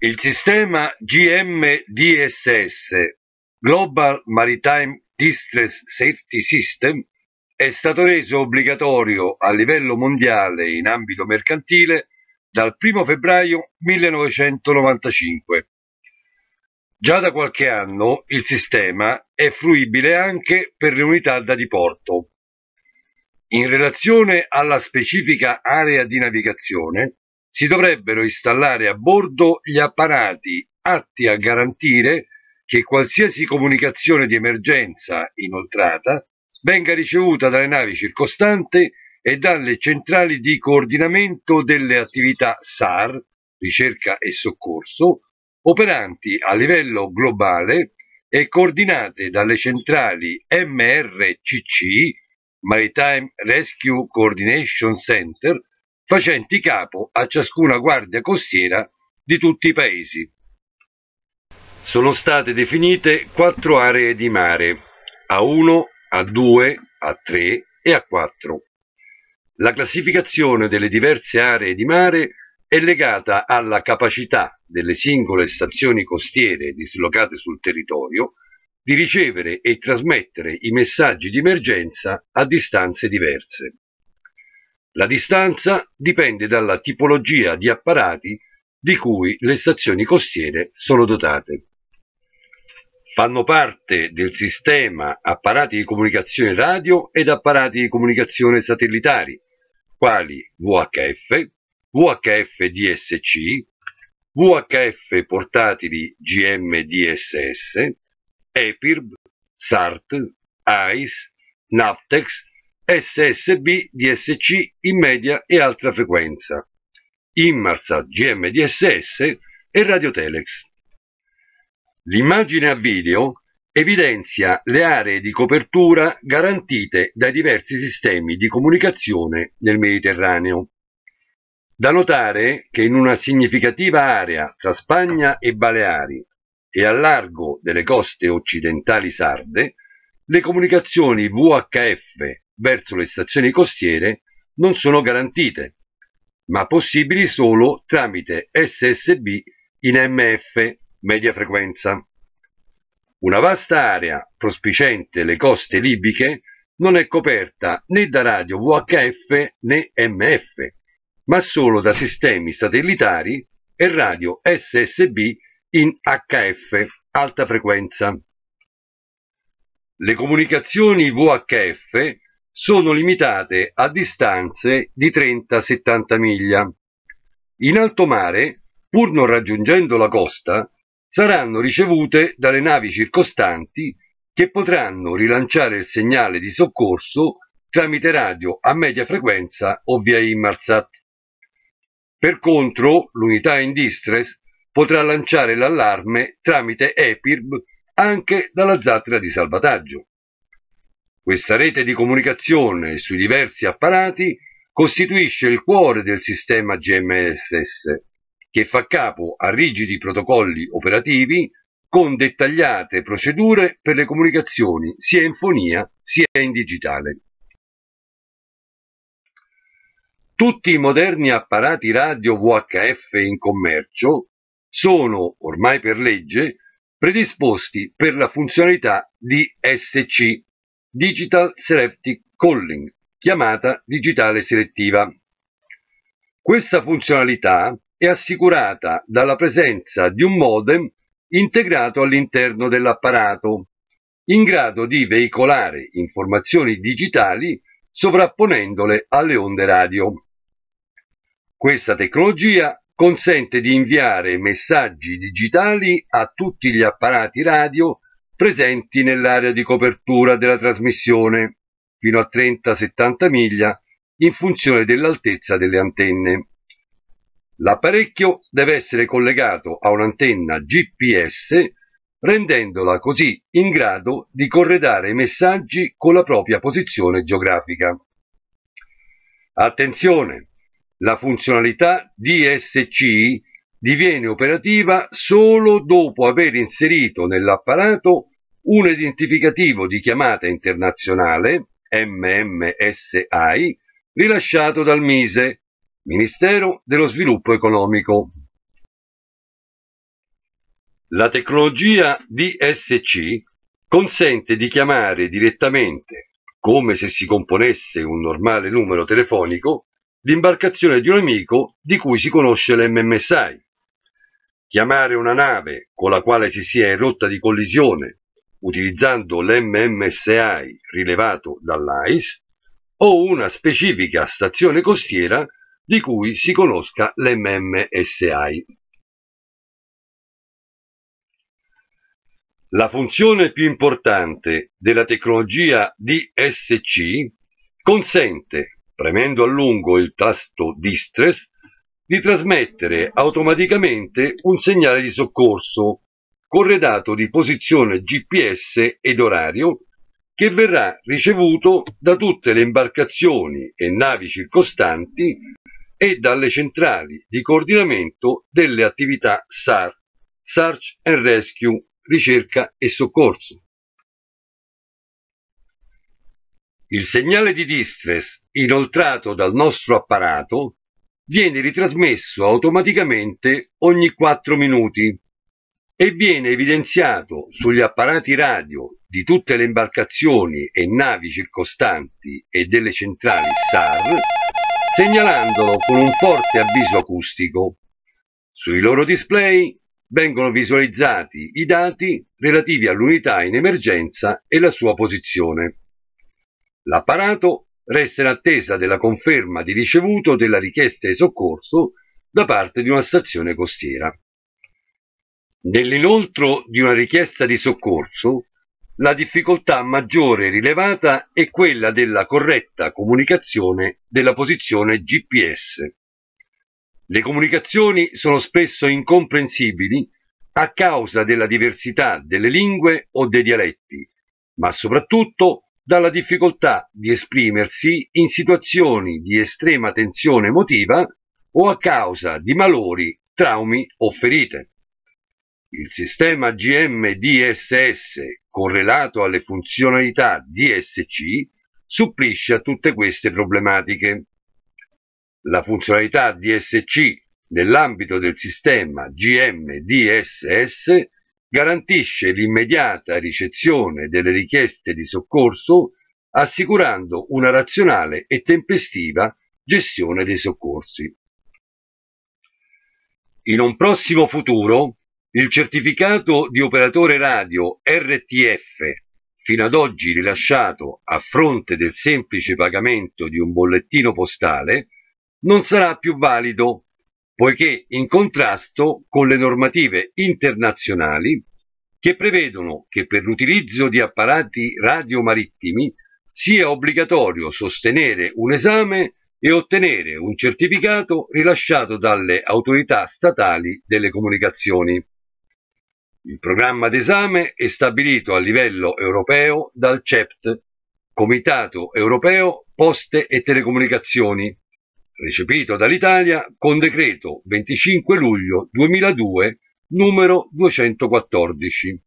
Il sistema GMDSS (Global Maritime Distress Safety System) è stato reso obbligatorio a livello mondiale in ambito mercantile dal 1 febbraio 1995. Già da qualche anno il sistema è fruibile anche per le unità da diporto. In relazione alla specifica area di navigazione, si dovrebbero installare a bordo gli apparati atti a garantire che qualsiasi comunicazione di emergenza inoltrata venga ricevuta dalle navi circostanti e dalle centrali di coordinamento delle attività SAR, ricerca e soccorso, operanti a livello globale e coordinate dalle centrali MRCC, Maritime Rescue Coordination Center, facenti capo a ciascuna guardia costiera di tutti i paesi. Sono state definite quattro aree di mare, A1, A2, A3 e A4. La classificazione delle diverse aree di mare è legata alla capacità delle singole stazioni costiere dislocate sul territorio di ricevere e trasmettere i messaggi di emergenza a distanze diverse. La distanza dipende dalla tipologia di apparati di cui le stazioni costiere sono dotate. Fanno parte del sistema apparati di comunicazione radio ed apparati di comunicazione satellitari, quali VHF, VHF DSC, VHF portatili GMDSS, EPIRB, SART, AIS, NAPTEX SSB, DSC in media e alta frequenza, Immarsa, GMDSS e Radiotelex. L'immagine a video evidenzia le aree di copertura garantite dai diversi sistemi di comunicazione nel Mediterraneo. Da notare che in una significativa area tra Spagna e Baleari e a largo delle coste occidentali sarde, le comunicazioni VHF verso le stazioni costiere non sono garantite, ma possibili solo tramite SSB in MF media frequenza. Una vasta area prospiciente le coste libiche non è coperta né da radio VHF né MF, ma solo da sistemi satellitari e radio SSB in HF alta frequenza. Le comunicazioni VHF sono limitate a distanze di 30-70 miglia. In alto mare, pur non raggiungendo la costa, saranno ricevute dalle navi circostanti che potranno rilanciare il segnale di soccorso tramite radio a media frequenza o via Immarsat. Per contro, l'unità in distress potrà lanciare l'allarme tramite EPIRB anche dalla zattera di salvataggio. Questa rete di comunicazione sui diversi apparati costituisce il cuore del sistema GMSS, che fa capo a rigidi protocolli operativi con dettagliate procedure per le comunicazioni sia in fonia sia in digitale. Tutti i moderni apparati radio VHF in commercio sono, ormai per legge, predisposti per la funzionalità di SC, Digital Selective Calling, chiamata digitale selettiva. Questa funzionalità è assicurata dalla presenza di un modem integrato all'interno dell'apparato, in grado di veicolare informazioni digitali sovrapponendole alle onde radio. Questa tecnologia consente di inviare messaggi digitali a tutti gli apparati radio presenti nell'area di copertura della trasmissione fino a 30-70 miglia in funzione dell'altezza delle antenne. L'apparecchio deve essere collegato a un'antenna GPS rendendola così in grado di corredare i messaggi con la propria posizione geografica. Attenzione! La funzionalità DSC diviene operativa solo dopo aver inserito nell'apparato un identificativo di chiamata internazionale MMSI rilasciato dal MISE, Ministero dello Sviluppo Economico. La tecnologia DSC consente di chiamare direttamente, come se si componesse un normale numero telefonico, l'imbarcazione di un amico di cui si conosce l'MMSI. Chiamare una nave con la quale si sia in rotta di collisione utilizzando l'MMSI rilevato dall'AIS o una specifica stazione costiera di cui si conosca l'MMSI. La funzione più importante della tecnologia DSC consente, premendo a lungo il tasto Distress, di trasmettere automaticamente un segnale di soccorso corredato di posizione GPS ed orario, che verrà ricevuto da tutte le imbarcazioni e navi circostanti e dalle centrali di coordinamento delle attività SAR, Search and Rescue, ricerca e soccorso. Il segnale di distress inoltrato dal nostro apparato viene ritrasmesso automaticamente ogni 4 minuti e viene evidenziato sugli apparati radio di tutte le imbarcazioni e navi circostanti e delle centrali SAR, segnalandolo con un forte avviso acustico. Sui loro display vengono visualizzati i dati relativi all'unità in emergenza e la sua posizione. L'apparato resta in attesa della conferma di ricevuto della richiesta di soccorso da parte di una stazione costiera. Nell'inoltro di una richiesta di soccorso, la difficoltà maggiore rilevata è quella della corretta comunicazione della posizione GPS. Le comunicazioni sono spesso incomprensibili a causa della diversità delle lingue o dei dialetti, ma soprattutto dalla difficoltà di esprimersi in situazioni di estrema tensione emotiva o a causa di malori, traumi o ferite. Il sistema GMDSS correlato alle funzionalità dsc supplisce a tutte queste problematiche. La funzionalità dsc nell'ambito del sistema GMDSS garantisce l'immediata ricezione delle richieste di soccorso assicurando una razionale e tempestiva gestione dei soccorsi. In un prossimo futuro il certificato di operatore radio RTF fino ad oggi rilasciato a fronte del semplice pagamento di un bollettino postale non sarà più valido poiché in contrasto con le normative internazionali che prevedono che per l'utilizzo di apparati radiomarittimi sia obbligatorio sostenere un esame e ottenere un certificato rilasciato dalle autorità statali delle comunicazioni. Il programma d'esame è stabilito a livello europeo dal CEPT, Comitato Europeo Poste e Telecomunicazioni, recepito dall'Italia con decreto 25 luglio 2002 numero 214.